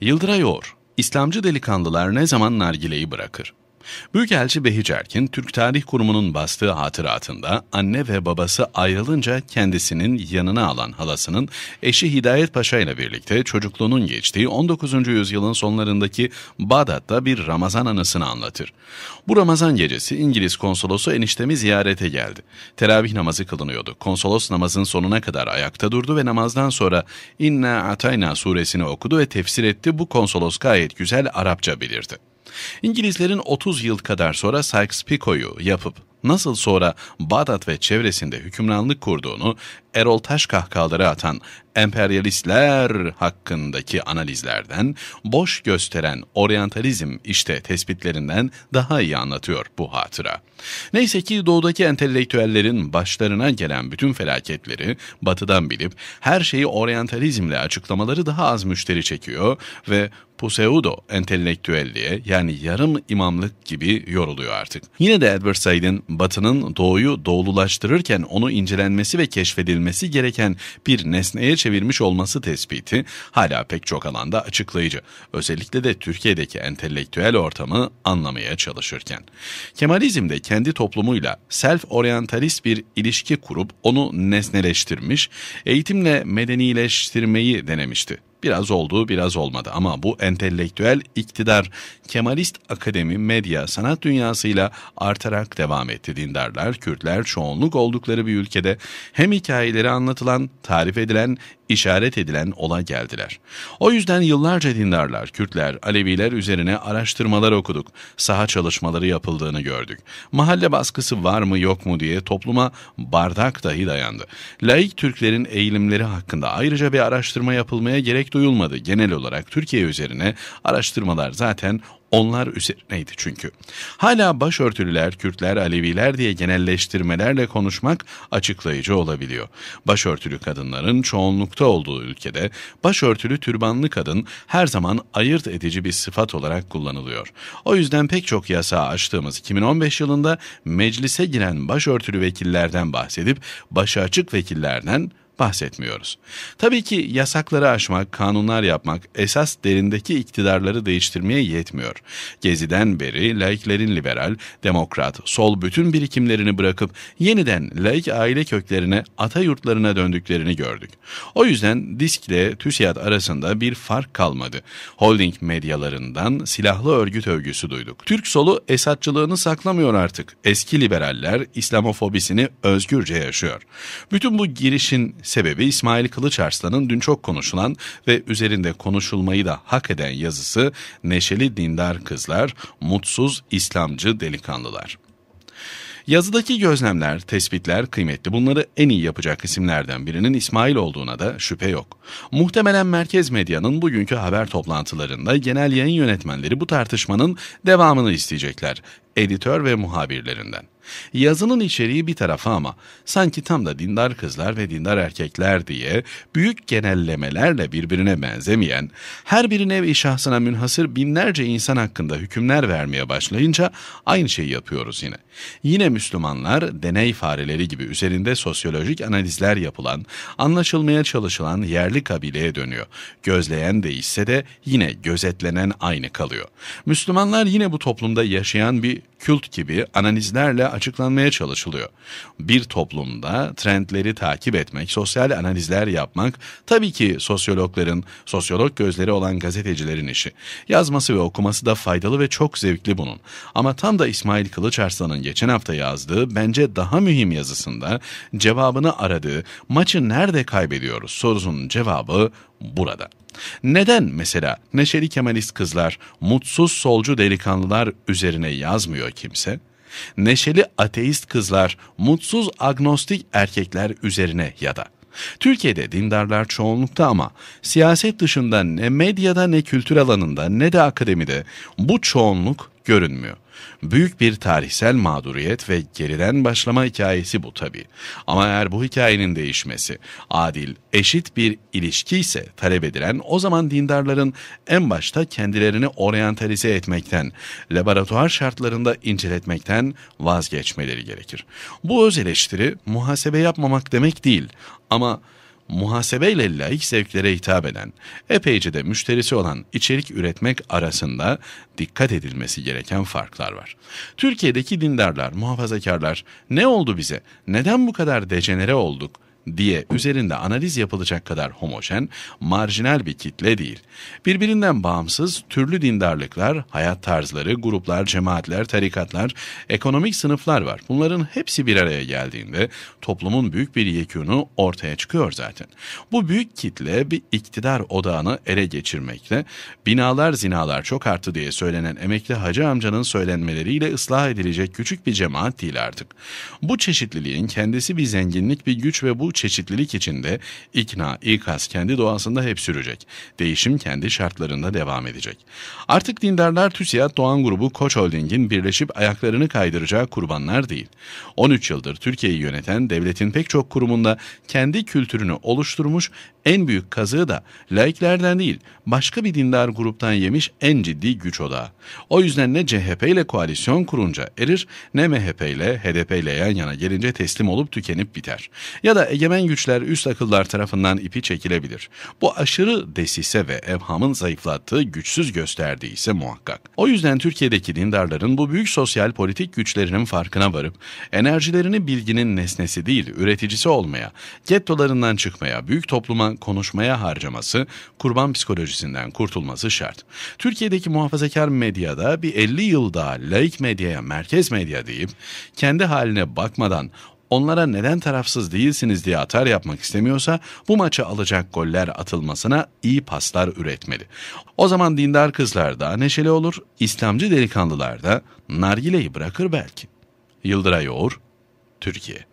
Yıldıray Oğur, İslamcı delikanlılar ne zaman nargileyi bırakır? Büyükelçi Behic Erkin, Türk Tarih Kurumu'nun bastığı hatıratında anne ve babası ayrılınca kendisinin yanına alan halasının eşi Hidayet Paşa ile birlikte çocukluğunun geçtiği 19. yüzyılın sonlarındaki Bağdat'ta bir Ramazan anısını anlatır. Bu Ramazan gecesi İngiliz konsolosu eniştemi ziyarete geldi. Teravih namazı kılınıyordu. Konsolos namazın sonuna kadar ayakta durdu ve namazdan sonra İnna Atayna suresini okudu ve tefsir etti. Bu konsolos gayet güzel Arapça bilirdi. İngilizlerin 30 yıl kadar sonra Sykes-Picot'u yapıp nasıl sonra Bağdat ve çevresinde hükümranlık kurduğunu Erol Taş kahkahaları atan emperyalistler hakkındaki analizlerden boş gösteren oryantalizm işte tespitlerinden daha iyi anlatıyor bu hatıra. Neyse ki doğudaki entelektüellerin başlarına gelen bütün felaketleri batıdan bilip her şeyi oryantalizmle açıklamaları daha az müşteri çekiyor ve pseudo entelektüelliğe yani yarım imamlık gibi yoruluyor artık. Yine de Edward Said'in Batı'nın doğuyu doğululaştırırken onu incelenmesi ve keşfedilmesi gereken bir nesneye çevirmiş olması tespiti hala pek çok alanda açıklayıcı. Özellikle de Türkiye'deki entelektüel ortamı anlamaya çalışırken. Kemalizm de kendi toplumuyla self-orientalist bir ilişki kurup onu nesneleştirmiş, eğitimle medenileştirmeyi denemişti. Biraz oldu biraz olmadı ama bu entelektüel iktidar Kemalist akademi, medya, sanat dünyasıyla artarak devam etti. Dindarlar, Kürtler çoğunluk oldukları bir ülkede hem hikayeleri anlatılan, tarif edilen, işaret edilen ola geldiler. O yüzden yıllarca dindarlar, Kürtler, Aleviler üzerine araştırmalar okuduk. Saha çalışmaları yapıldığını gördük. Mahalle baskısı var mı yok mu diye topluma bardak dahi dayandı. Laik Türklerin eğilimleri hakkında ayrıca bir araştırma yapılmaya gerek duyulmadı genel olarak Türkiye üzerine araştırmalar zaten onlar üzerineydi çünkü. Hala başörtülüler, Kürtler, Aleviler diye genelleştirmelerle konuşmak açıklayıcı olabiliyor. Başörtülü kadınların çoğunlukta olduğu ülkede başörtülü türbanlı kadın her zaman ayırt edici bir sıfat olarak kullanılıyor. O yüzden pek çok yasağı açtığımız 2015 yılında meclise giren başörtülü vekillerden bahsedip başı açık vekillerden bahsetmiyoruz. Tabii ki yasakları aşmak, kanunlar yapmak esas derindeki iktidarları değiştirmeye yetmiyor. Gezi'den beri laiklerin liberal, demokrat, sol bütün birikimlerini bırakıp yeniden laik aile köklerine, ata yurtlarına döndüklerini gördük. O yüzden disk ile TÜSİAD arasında bir fark kalmadı. Holding medyalarından silahlı örgüt övgüsü duyduk. Türk solu esatçılığını saklamıyor artık. Eski liberaller İslamofobisini özgürce yaşıyor. Bütün bu girişin Sebebi İsmail Kılıçarslan'ın dün çok konuşulan ve üzerinde konuşulmayı da hak eden yazısı Neşeli Dindar Kızlar, Mutsuz İslamcı Delikanlılar. Yazıdaki gözlemler, tespitler kıymetli. Bunları en iyi yapacak isimlerden birinin İsmail olduğuna da şüphe yok. Muhtemelen merkez medyanın bugünkü haber toplantılarında genel yayın yönetmenleri bu tartışmanın devamını isteyecekler editör ve muhabirlerinden. Yazının içeriği bir tarafa ama sanki tam da dindar kızlar ve dindar erkekler diye büyük genellemelerle birbirine benzemeyen, her birine ve şahsına münhasır binlerce insan hakkında hükümler vermeye başlayınca aynı şeyi yapıyoruz yine. Yine Müslümanlar deney fareleri gibi üzerinde sosyolojik analizler yapılan, anlaşılmaya çalışılan yerli kabileye dönüyor. Gözleyen değişse de yine gözetlenen aynı kalıyor. Müslümanlar yine bu toplumda yaşayan bir kült gibi analizlerle açıklanmaya çalışılıyor. Bir toplumda trendleri takip etmek, sosyal analizler yapmak tabii ki sosyologların, sosyolog gözleri olan gazetecilerin işi. Yazması ve okuması da faydalı ve çok zevkli bunun. Ama tam da İsmail Kılıç geçen hafta yazdığı bence daha mühim yazısında cevabını aradığı maçı nerede kaybediyoruz sorusunun cevabı burada. Neden mesela neşeli kemalist kızlar, mutsuz solcu delikanlılar üzerine yazmıyor kimse? Neşeli ateist kızlar, mutsuz agnostik erkekler üzerine ya da. Türkiye'de dindarlar çoğunlukta ama siyaset dışında ne medyada ne kültür alanında ne de akademide bu çoğunluk görünmüyor. Büyük bir tarihsel mağduriyet ve geriden başlama hikayesi bu tabii. Ama eğer bu hikayenin değişmesi adil, eşit bir ilişki ise talep edilen o zaman dindarların en başta kendilerini oryantalize etmekten, laboratuvar şartlarında inceletmekten vazgeçmeleri gerekir. Bu öz eleştiri muhasebe yapmamak demek değil ama muhasebeyle laik zevklere hitap eden, epeyce de müşterisi olan içerik üretmek arasında dikkat edilmesi gereken farklar var. Türkiye'deki dindarlar, muhafazakarlar ne oldu bize, neden bu kadar dejenere olduk diye üzerinde analiz yapılacak kadar homojen, marjinal bir kitle değil. Birbirinden bağımsız türlü dindarlıklar, hayat tarzları, gruplar, cemaatler, tarikatlar, ekonomik sınıflar var. Bunların hepsi bir araya geldiğinde toplumun büyük bir yekûnu ortaya çıkıyor zaten. Bu büyük kitle bir iktidar odağını ele geçirmekle, binalar zinalar çok arttı diye söylenen emekli hacı amcanın söylenmeleriyle ıslah edilecek küçük bir cemaat değil artık. Bu çeşitliliğin kendisi bir zenginlik, bir güç ve bu çeşitlilik içinde ikna, ikaz kendi doğasında hep sürecek. Değişim kendi şartlarında devam edecek. Artık dindarlar TÜSİAD Doğan Grubu Koç Holding'in birleşip ayaklarını kaydıracağı kurbanlar değil. 13 yıldır Türkiye'yi yöneten devletin pek çok kurumunda kendi kültürünü oluşturmuş en büyük kazığı da laiklerden değil başka bir dindar gruptan yemiş en ciddi güç odağı. O yüzden ne CHP ile koalisyon kurunca erir ne MHP ile HDP ile yan yana gelince teslim olup tükenip biter. Ya da egemen güçler üst akıllar tarafından ipi çekilebilir. Bu aşırı desise ve evhamın zayıflattığı güçsüz gösterdiği ise muhakkak. O yüzden Türkiye'deki dindarların bu büyük sosyal politik güçlerinin farkına varıp enerjilerini bilginin nesnesi değil üreticisi olmaya, gettolarından çıkmaya, büyük topluma ama konuşmaya harcaması, kurban psikolojisinden kurtulması şart. Türkiye'deki muhafazakar medyada bir 50 daha laik medyaya merkez medya deyip kendi haline bakmadan onlara neden tarafsız değilsiniz diye atar yapmak istemiyorsa bu maçı alacak goller atılmasına iyi paslar üretmeli. O zaman dindar kızlar da neşeli olur, İslamcı delikanlılar da nargileyi bırakır belki. Yıldıray Oğur, Türkiye.